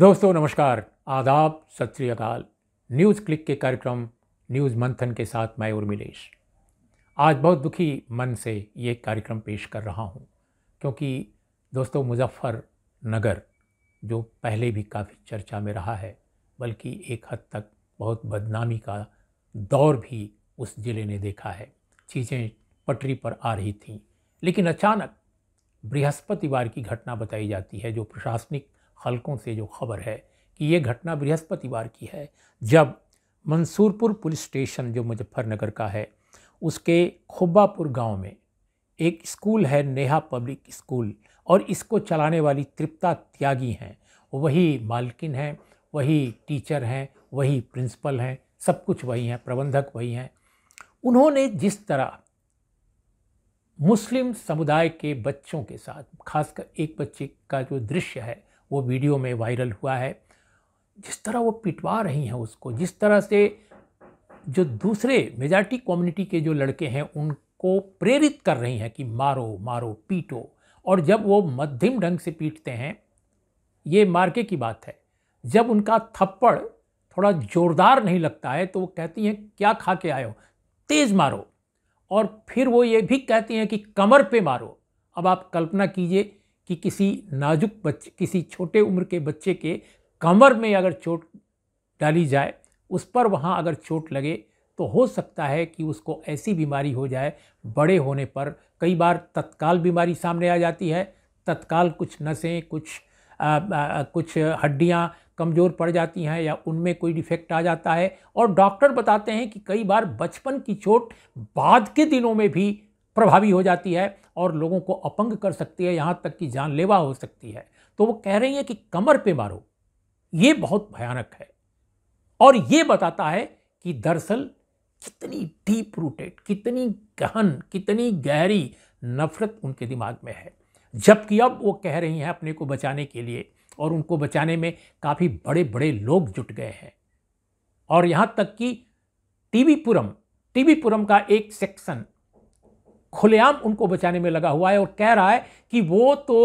दोस्तों नमस्कार आदाब सत श्रीकाल न्यूज़ क्लिक के कार्यक्रम न्यूज़ मंथन के साथ मैं उर्मिलेश आज बहुत दुखी मन से ये कार्यक्रम पेश कर रहा हूँ क्योंकि दोस्तों मुजफ्फरनगर जो पहले भी काफ़ी चर्चा में रहा है बल्कि एक हद तक बहुत बदनामी का दौर भी उस ज़िले ने देखा है चीज़ें पटरी पर आ रही थीं लेकिन अचानक बृहस्पतिवार की घटना बताई जाती है जो प्रशासनिक हलकों से जो खबर है कि ये घटना बृहस्पतिवार की है जब मंसूरपुर पुलिस स्टेशन जो मुजफ्फरनगर का है उसके खुब्बापुर गांव में एक स्कूल है नेहा पब्लिक स्कूल और इसको चलाने वाली तृप्ता त्यागी हैं वही मालकिन हैं वही टीचर हैं वही प्रिंसिपल हैं सब कुछ वही हैं प्रबंधक वही हैं उन्होंने जिस तरह मुस्लिम समुदाय के बच्चों के साथ खासकर एक बच्चे का जो दृश्य है वो वीडियो में वायरल हुआ है जिस तरह वो पिटवा रही हैं उसको जिस तरह से जो दूसरे मेजॉरिटी कम्युनिटी के जो लड़के हैं उनको प्रेरित कर रही हैं कि मारो मारो पीटो और जब वो मध्यम ढंग से पीटते हैं ये मार्के की बात है जब उनका थप्पड़ थोड़ा ज़ोरदार नहीं लगता है तो वो कहती हैं क्या खा के आए हो तेज़ मारो और फिर वो ये भी कहती हैं कि कमर पे मारो अब आप कल्पना कीजिए कि किसी नाजुक बच्चे किसी छोटे उम्र के बच्चे के कमर में अगर चोट डाली जाए उस पर वहाँ अगर चोट लगे तो हो सकता है कि उसको ऐसी बीमारी हो जाए बड़े होने पर कई बार तत्काल बीमारी सामने आ जाती है तत्काल कुछ नसें कुछ आ, आ, कुछ हड्डियाँ कमज़ोर पड़ जाती हैं या उनमें कोई डिफेक्ट आ जाता है और डॉक्टर बताते हैं कि कई बार बचपन की चोट बाद के दिनों में भी प्रभावी हो जाती है और लोगों को अपंग कर सकती है यहाँ तक कि जानलेवा हो सकती है तो वो कह रही है कि कमर पे मारो ये बहुत भयानक है और ये बताता है कि दरअसल कितनी डीप रूटेड कितनी गहन कितनी गहरी नफरत उनके दिमाग में है जबकि अब वो कह रही हैं अपने को बचाने के लिए और उनको बचाने में काफ़ी बड़े बड़े लोग जुट गए हैं और यहाँ तक कि टीवीपुरम टीवीपुरम का एक सेक्शन खुलेआम उनको बचाने में लगा हुआ है और कह रहा है कि वो तो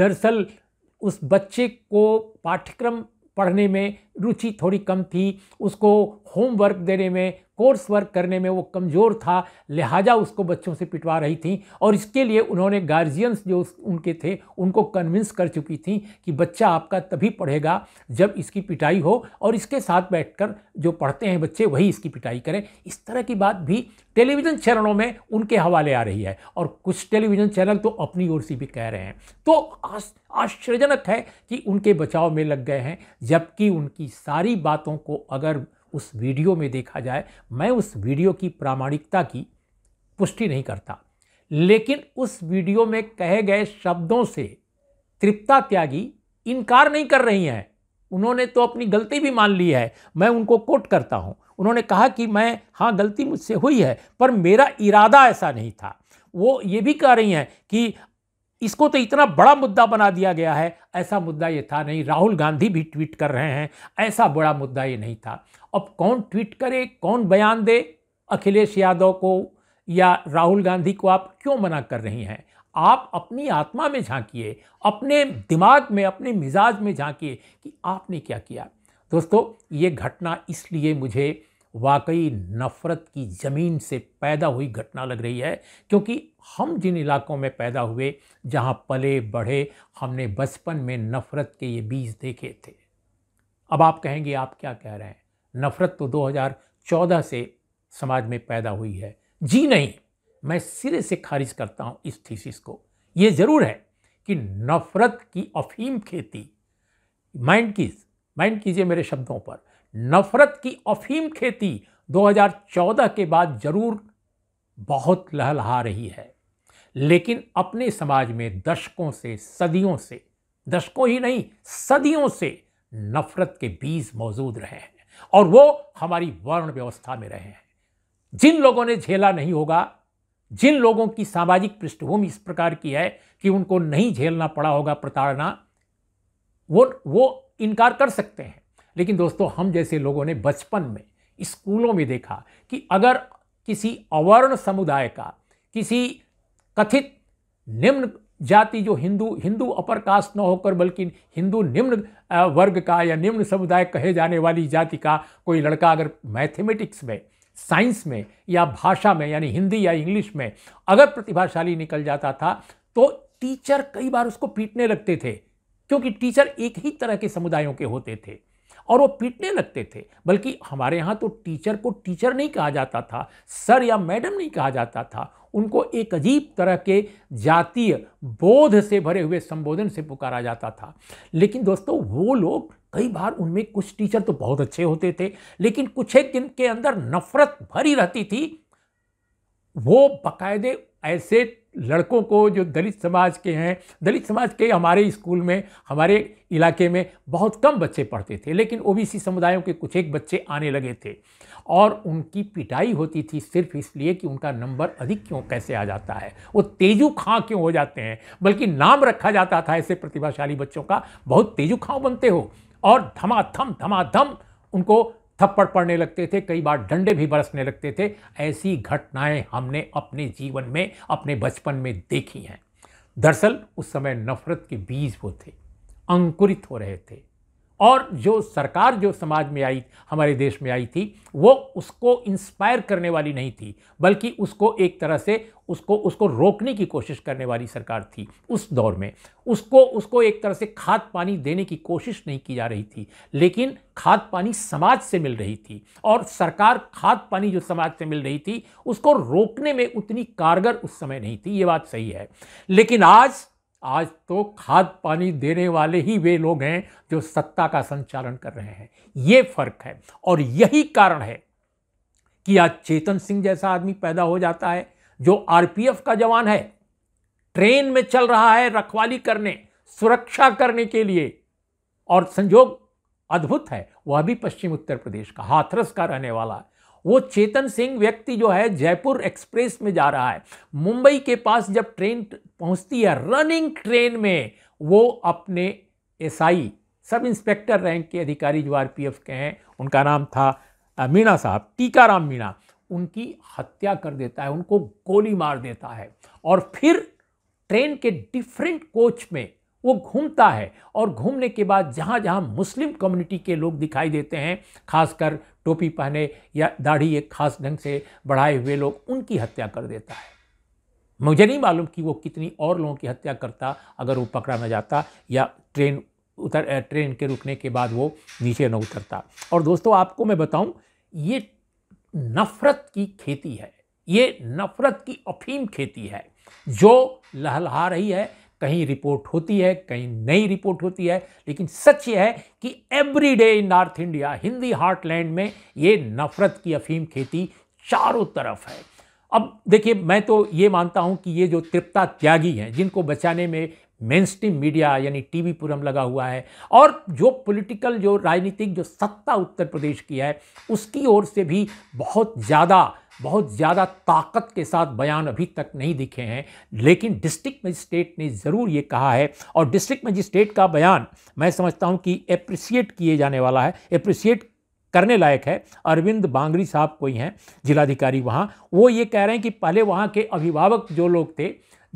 दरअसल उस बच्चे को पाठ्यक्रम पढ़ने में रुचि थोड़ी कम थी उसको होमवर्क देने में कोर्स वर्क करने में वो कमज़ोर था लिहाजा उसको बच्चों से पिटवा रही थी और इसके लिए उन्होंने गार्जियंस जो उनके थे उनको कन्विंस कर चुकी थी कि बच्चा आपका तभी पढ़ेगा जब इसकी पिटाई हो और इसके साथ बैठकर जो पढ़ते हैं बच्चे वही इसकी पिटाई करें इस तरह की बात भी टेलीविज़न चैनलों में उनके हवाले आ रही है और कुछ टेलीविज़न चैनल तो अपनी ओर से भी कह रहे हैं तो आश्चर्यजनक है कि उनके बचाव में लग गए हैं जबकि उनकी सारी बातों को अगर उस वीडियो में देखा जाए मैं उस वीडियो की प्रामाणिकता की पुष्टि नहीं करता लेकिन उस वीडियो में कहे गए शब्दों से तृप्ता त्यागी इनकार नहीं कर रही हैं उन्होंने तो अपनी गलती भी मान ली है मैं उनको कोट करता हूं उन्होंने कहा कि मैं हाँ गलती मुझसे हुई है पर मेरा इरादा ऐसा नहीं था वो ये भी कह रही हैं कि इसको तो इतना बड़ा मुद्दा बना दिया गया है ऐसा मुद्दा ये था नहीं राहुल गांधी भी ट्वीट कर रहे हैं ऐसा बड़ा मुद्दा ये नहीं था अब कौन ट्वीट करे कौन बयान दे अखिलेश यादव को या राहुल गांधी को आप क्यों मना कर रही हैं आप अपनी आत्मा में झांकिए अपने दिमाग में अपने मिजाज में झांकिए कि आपने क्या किया दोस्तों ये घटना इसलिए मुझे वाकई नफ़रत की ज़मीन से पैदा हुई घटना लग रही है क्योंकि हम जिन इलाकों में पैदा हुए जहाँ पले बढ़े हमने बचपन में नफ़रत के ये बीज देखे थे अब आप कहेंगे आप क्या कह रहे हैं नफ़रत तो 2014 से समाज में पैदा हुई है जी नहीं मैं सिरे से खारिज करता हूँ इस थीसिस को ये ज़रूर है कि नफ़रत की अफीम खेती माइंड कीज माइंड कीजिए मेरे शब्दों पर नफरत की अफीम खेती 2014 के बाद जरूर बहुत लहलहा रही है लेकिन अपने समाज में दशकों से सदियों से दशकों ही नहीं सदियों से नफरत के बीज मौजूद रहे हैं और वो हमारी वर्ण व्यवस्था में रहे हैं जिन लोगों ने झेला नहीं होगा जिन लोगों की सामाजिक पृष्ठभूमि इस प्रकार की है कि उनको नहीं झेलना पड़ा होगा प्रताड़ना वो वो इनकार कर सकते हैं लेकिन दोस्तों हम जैसे लोगों ने बचपन में स्कूलों में देखा कि अगर किसी अवर्ण समुदाय का किसी कथित निम्न जाति जो हिंदू हिंदू अपर कास्ट न होकर बल्कि हिंदू निम्न वर्ग का या निम्न समुदाय कहे जाने वाली जाति का कोई लड़का अगर मैथमेटिक्स में साइंस में या भाषा में यानी हिंदी या इंग्लिश में अगर प्रतिभाशाली निकल जाता था तो टीचर कई बार उसको पीटने लगते थे क्योंकि टीचर एक ही तरह के समुदायों के होते थे और वो पीटने लगते थे बल्कि हमारे यहाँ तो टीचर को टीचर नहीं कहा जाता था सर या मैडम नहीं कहा जाता था उनको एक अजीब तरह के जातीय बोध से भरे हुए संबोधन से पुकारा जाता था लेकिन दोस्तों वो लोग कई बार उनमें कुछ टीचर तो बहुत अच्छे होते थे लेकिन कुछ एक दिन के अंदर नफरत भरी रहती थी वो बकायदे ऐसे लड़कों को जो दलित समाज के हैं दलित समाज के हमारे स्कूल में हमारे इलाके में बहुत कम बच्चे पढ़ते थे लेकिन ओबीसी समुदायों के कुछ एक बच्चे आने लगे थे और उनकी पिटाई होती थी सिर्फ इसलिए कि उनका नंबर अधिक क्यों कैसे आ जाता है वो तेजू खां क्यों हो जाते हैं बल्कि नाम रखा जाता था ऐसे प्रतिभाशाली बच्चों का बहुत तेजू खां बनते हो और धमाधम धमाधम उनको थप्पड़ पड़ने लगते थे कई बार डंडे भी बरसने लगते थे ऐसी घटनाएं हमने अपने जीवन में अपने बचपन में देखी हैं दरअसल उस समय नफ़रत के बीज वो थे अंकुरित हो रहे थे और जो सरकार जो समाज में आई हमारे देश में आई थी वो उसको इंस्पायर करने वाली नहीं थी बल्कि उसको एक तरह से उसको उसको रोकने की कोशिश करने वाली सरकार थी उस दौर में उसको उसको एक तरह से खाद पानी देने की कोशिश नहीं की जा रही थी लेकिन खाद पानी समाज से मिल रही थी और सरकार खाद पानी जो समाज से मिल रही थी उसको रोकने में उतनी कारगर उस समय नहीं थी ये बात सही है लेकिन आज आज तो खाद पानी देने वाले ही वे लोग हैं जो सत्ता का संचालन कर रहे हैं ये फर्क है और यही कारण है कि आज चेतन सिंह जैसा आदमी पैदा हो जाता है जो आरपीएफ का जवान है ट्रेन में चल रहा है रखवाली करने सुरक्षा करने के लिए और संजोग अद्भुत है वह भी पश्चिम उत्तर प्रदेश का हाथरस का रहने वाला वो चेतन सिंह व्यक्ति जो है जयपुर एक्सप्रेस में जा रहा है मुंबई के पास जब ट्रेन पहुंचती है रनिंग ट्रेन में वो अपने एसआई सब इंस्पेक्टर रैंक के अधिकारी जो आरपीएफ के हैं उनका नाम था मीणा साहब टीकाराम मीणा उनकी हत्या कर देता है उनको गोली मार देता है और फिर ट्रेन के डिफरेंट कोच में वो घूमता है और घूमने के बाद जहाँ जहाँ मुस्लिम कम्युनिटी के लोग दिखाई देते हैं खासकर टोपी पहने या दाढ़ी एक खास ढंग से बढ़ाए हुए लोग उनकी हत्या कर देता है मुझे नहीं मालूम कि वो कितनी और लोगों की हत्या करता अगर वो पकड़ा न जाता या ट्रेन उतर ट्रेन के रुकने के बाद वो नीचे न उतरता और दोस्तों आपको मैं बताऊं ये नफ़रत की खेती है ये नफ़रत की अफीम खेती है जो लहलहा रही है कहीं रिपोर्ट होती है कहीं नई रिपोर्ट होती है लेकिन सच यह है कि every day in North India Hindi heartland में ये नफ़रत की अफीम खेती चारों तरफ है अब देखिए मैं तो ये मानता हूँ कि ये जो तृप्ता त्यागी हैं जिनको बचाने में मेन स्ट्रीम मीडिया यानी टीवी पुरम लगा हुआ है और जो पॉलिटिकल जो राजनीतिक जो सत्ता उत्तर प्रदेश की है उसकी ओर से भी बहुत ज़्यादा बहुत ज़्यादा ताकत के साथ बयान अभी तक नहीं दिखे हैं लेकिन डिस्ट्रिक्ट मजिस्ट्रेट ने ज़रूर ये कहा है और डिस्ट्रिक्ट मजिस्ट्रेट का बयान मैं समझता हूँ कि अप्रिसिएट किए जाने वाला है अप्रिसिएट करने लायक है अरविंद बांगरी साहब कोई हैं जिलाधिकारी वहाँ वो ये कह रहे हैं कि पहले वहाँ के अभिभावक जो लोग थे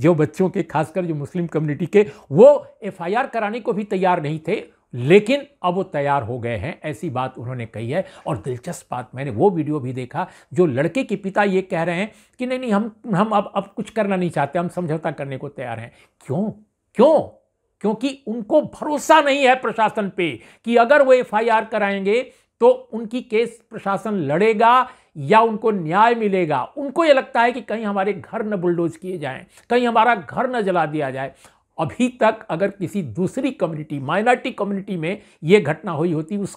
जो बच्चों के खासकर जो मुस्लिम कम्युनिटी के वो एफआईआर कराने को भी तैयार नहीं थे लेकिन अब वो तैयार हो गए हैं ऐसी बात उन्होंने कही है और दिलचस्प बात मैंने वो वीडियो भी देखा जो लड़के के पिता ये कह रहे हैं कि नहीं नहीं हम हम अब अब कुछ करना नहीं चाहते हम समझौता करने को तैयार हैं क्यों क्यों क्योंकि उनको भरोसा नहीं है प्रशासन पे कि अगर वो एफ कराएंगे तो उनकी केस प्रशासन लड़ेगा या उनको न्याय मिलेगा उनको ये लगता है कि कहीं हमारे घर न बुलडोज किए जाएं कहीं हमारा घर न जला दिया जाए अभी तक अगर किसी दूसरी कम्युनिटी माइनॉरिटी कम्युनिटी में ये घटना हुई होती उस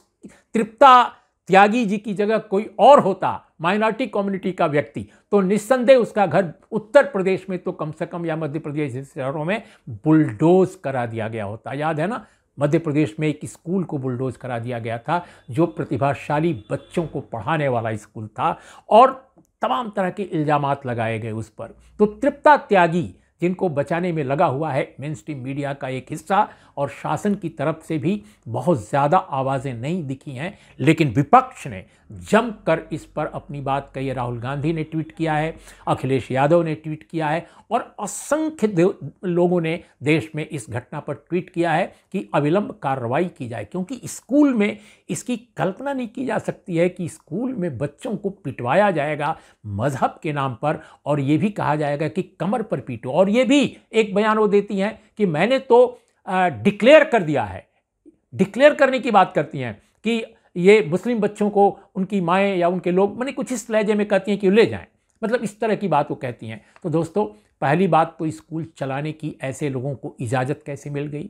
तृप्ता त्यागी जी की जगह कोई और होता माइनॉरिटी कम्युनिटी का व्यक्ति तो निस्संदेह उसका घर उत्तर प्रदेश में तो कम से कम या मध्य प्रदेश जैसे शहरों में बुलडोज करा दिया गया होता याद है ना मध्य प्रदेश में एक स्कूल को बुलडोज करा दिया गया था जो प्रतिभाशाली बच्चों को पढ़ाने वाला स्कूल था और तमाम तरह के इल्ज़ाम लगाए गए उस पर तो तृप्ता त्यागी जिनको बचाने में लगा हुआ है मेन स्ट्रीम मीडिया का एक हिस्सा और शासन की तरफ से भी बहुत ज़्यादा आवाज़ें नहीं दिखी हैं लेकिन विपक्ष ने जमकर इस पर अपनी बात कही है राहुल गांधी ने ट्वीट किया है अखिलेश यादव ने ट्वीट किया है और असंख्य लोगों ने देश में इस घटना पर ट्वीट किया है कि अविलंब कार्रवाई की जाए क्योंकि स्कूल में इसकी कल्पना नहीं की जा सकती है कि स्कूल में बच्चों को पिटवाया जाएगा मजहब के नाम पर और ये भी कहा जाएगा कि कमर पर पीटो और और ये भी एक बयान वो देती हैं कि मैंने तो डिक्लेयर कर दिया है डिक्लेयर करने की बात करती हैं कि ये मुस्लिम बच्चों को उनकी माएँ या उनके लोग मैंने कुछ इस लहजे में कहती हैं कि ले जाएं मतलब इस तरह की बात वो कहती हैं तो दोस्तों पहली बात तो स्कूल चलाने की ऐसे लोगों को इजाज़त कैसे मिल गई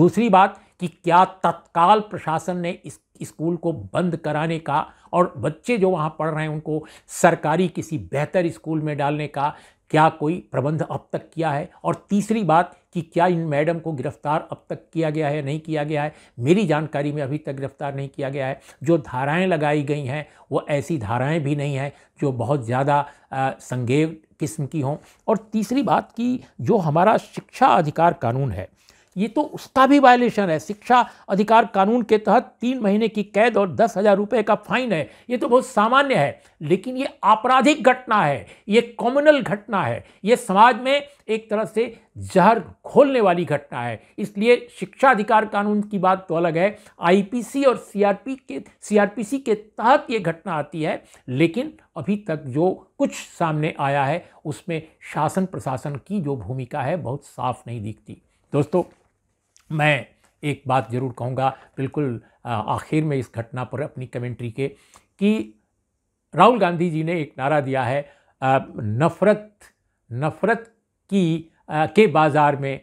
दूसरी बात कि क्या तत्काल प्रशासन ने इस स्कूल को बंद कराने का और बच्चे जो वहाँ पढ़ रहे हैं उनको सरकारी किसी बेहतर स्कूल में डालने का क्या कोई प्रबंध अब तक किया है और तीसरी बात कि क्या इन मैडम को गिरफ्तार अब तक किया गया है नहीं किया गया है मेरी जानकारी में अभी तक गिरफ्तार नहीं किया गया है जो धाराएं लगाई गई हैं वो ऐसी धाराएं भी नहीं हैं जो बहुत ज़्यादा संगेव किस्म की हों और तीसरी बात कि जो हमारा शिक्षा अधिकार कानून है ये तो उसका भी वायलेशन है शिक्षा अधिकार कानून के तहत तीन महीने की कैद और दस हजार रुपये का फाइन है ये तो बहुत सामान्य है लेकिन ये आपराधिक घटना है ये कॉमनल घटना है ये समाज में एक तरह से जहर खोलने वाली घटना है इसलिए शिक्षा अधिकार कानून की बात तो अलग है आईपीसी और सीआरपी के सीआरपीसी के तहत ये घटना आती है लेकिन अभी तक जो कुछ सामने आया है उसमें शासन प्रशासन की जो भूमिका है बहुत साफ नहीं दिखती दोस्तों मैं एक बात ज़रूर कहूँगा बिल्कुल आखिर में इस घटना पर अपनी कमेंट्री के कि राहुल गांधी जी ने एक नारा दिया है नफ़रत नफ़रत की के बाज़ार में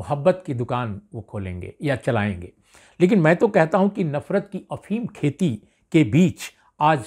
मोहब्बत की दुकान वो खोलेंगे या चलाएंगे लेकिन मैं तो कहता हूँ कि नफ़रत की अफीम खेती के बीच आज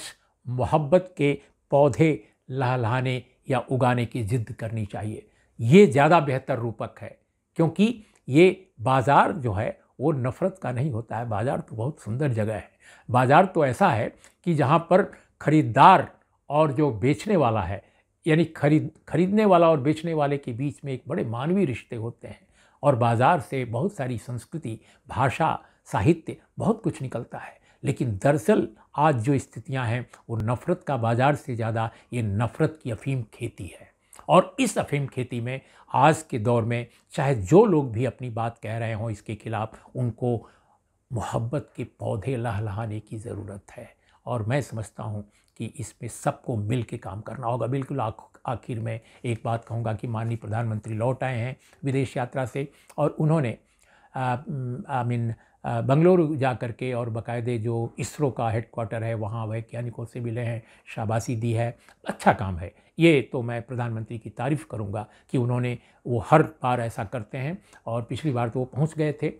मोहब्बत के पौधे लहलहाने या उगाने की ज़िद्द करनी चाहिए ये ज़्यादा बेहतर रूपक है क्योंकि ये बाज़ार जो है वो नफ़रत का नहीं होता है बाज़ार तो बहुत सुंदर जगह है बाज़ार तो ऐसा है कि जहाँ पर ख़रीदार और जो बेचने वाला है यानी खरीद खरीदने वाला और बेचने वाले के बीच में एक बड़े मानवीय रिश्ते होते हैं और बाज़ार से बहुत सारी संस्कृति भाषा साहित्य बहुत कुछ निकलता है लेकिन दरअसल आज जो स्थितियां हैं वो नफ़रत का बाज़ार से ज़्यादा ये नफ़रत की अफीम खेती है और इस अफीम खेती में आज के दौर में चाहे जो लोग भी अपनी बात कह रहे हों इसके खिलाफ उनको मोहब्बत के पौधे लहलहाने की ज़रूरत है और मैं समझता हूँ कि इसमें सबको मिल के काम करना होगा बिल्कुल आखिर में एक बात कहूँगा कि माननीय प्रधानमंत्री लौट आए हैं विदेश यात्रा से और उन्होंने आई मीन बंगलुरु जा कर के और बाकायदे जो इसरो का हेडकोार्टर है वहाँ वैज्ञानिकों से मिले हैं शाबाशी दी है अच्छा काम है ये तो मैं प्रधानमंत्री की तारीफ़ करूँगा कि उन्होंने वो हर बार ऐसा करते हैं और पिछली बार तो वो पहुँच गए थे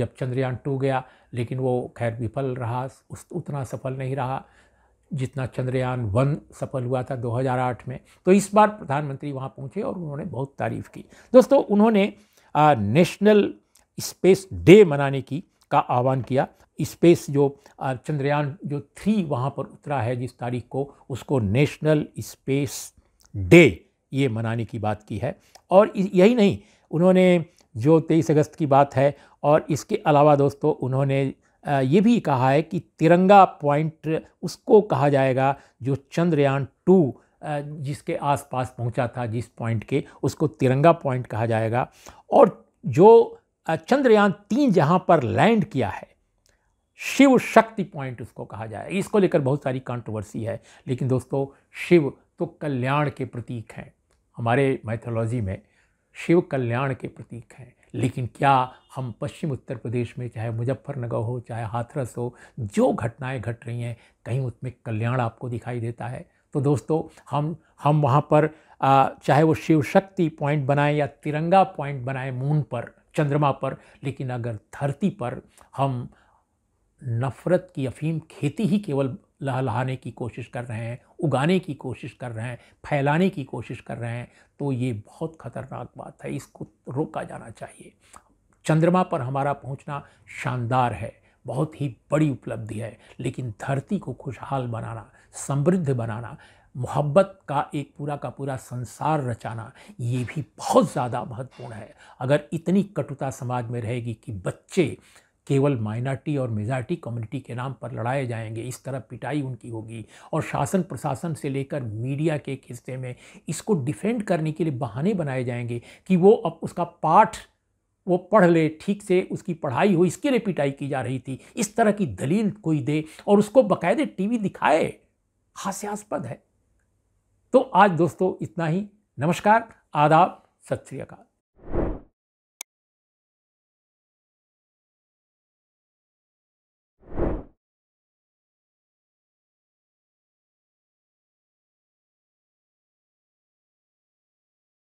जब चंद्रयान टू गया लेकिन वो खैर विफल रहा उस उतना सफल नहीं रहा जितना चंद्रयान वन सफल हुआ था 2008 में तो इस बार प्रधानमंत्री वहाँ पहुँचे और उन्होंने बहुत तारीफ़ की दोस्तों उन्होंने नेशनल स्पेस डे मनाने की का आह्वान किया स्पेस जो चंद्रयान जो थ्री वहाँ पर उतरा है जिस तारीख को उसको नेशनल स्पेस डे ये मनाने की बात की है और यही नहीं उन्होंने जो तेईस अगस्त की बात है और इसके अलावा दोस्तों उन्होंने ये भी कहा है कि तिरंगा पॉइंट उसको कहा जाएगा जो चंद्रयान टू जिसके आसपास पहुंचा था जिस पॉइंट के उसको तिरंगा पॉइंट कहा जाएगा और जो चंद्रयान तीन जहां पर लैंड किया है शिव शक्ति पॉइंट उसको कहा जाए इसको लेकर बहुत सारी कंट्रोवर्सी है लेकिन दोस्तों शिव तो कल्याण के प्रतीक हैं हमारे मैथोलॉजी में शिव कल्याण के प्रतीक हैं लेकिन क्या हम पश्चिम उत्तर प्रदेश में चाहे मुजफ्फरनगर हो चाहे हाथरस हो जो घटनाएं घट रही हैं कहीं उसमें कल्याण आपको दिखाई देता है तो दोस्तों हम हम वहाँ पर आ, चाहे वो शिव शक्ति पॉइंट बनाएं या तिरंगा पॉइंट बनाएं मून पर चंद्रमा पर लेकिन अगर धरती पर हम नफ़रत की अफीम खेती ही केवल लहलहाने की कोशिश कर रहे हैं उगाने की कोशिश कर रहे हैं फैलाने की कोशिश कर रहे हैं तो ये बहुत ख़तरनाक बात है इसको रोका जाना चाहिए चंद्रमा पर हमारा पहुंचना शानदार है बहुत ही बड़ी उपलब्धि है लेकिन धरती को खुशहाल बनाना समृद्ध बनाना मोहब्बत का एक पूरा का पूरा संसार रचाना ये भी बहुत ज़्यादा महत्वपूर्ण है अगर इतनी कटुता समाज में रहेगी कि बच्चे केवल माइनॉरिटी और मेजॉरिटी कम्युनिटी के नाम पर लड़ाए जाएंगे इस तरह पिटाई उनकी होगी और शासन प्रशासन से लेकर मीडिया के एक हिस्से में इसको डिफेंड करने के लिए बहाने बनाए जाएंगे कि वो अब उसका पाठ वो पढ़ ले ठीक से उसकी पढ़ाई हो इसके लिए पिटाई की जा रही थी इस तरह की दलील कोई दे और उसको बाकायदे टीवी दिखाए हास्यास्पद है तो आज दोस्तों इतना ही नमस्कार आदाब सत श्रीकाल